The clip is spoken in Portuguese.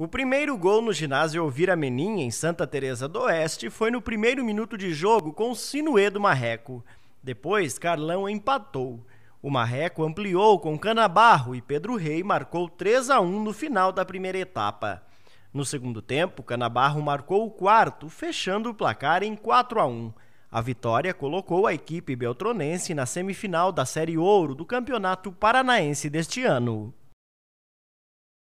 O primeiro gol no ginásio Ouvira Menin, em Santa Teresa do Oeste, foi no primeiro minuto de jogo com do Marreco. Depois, Carlão empatou. O Marreco ampliou com Canabarro e Pedro Rei marcou 3 a 1 no final da primeira etapa. No segundo tempo, Canabarro marcou o quarto, fechando o placar em 4 a 1. A vitória colocou a equipe beltronense na semifinal da Série Ouro do Campeonato Paranaense deste ano.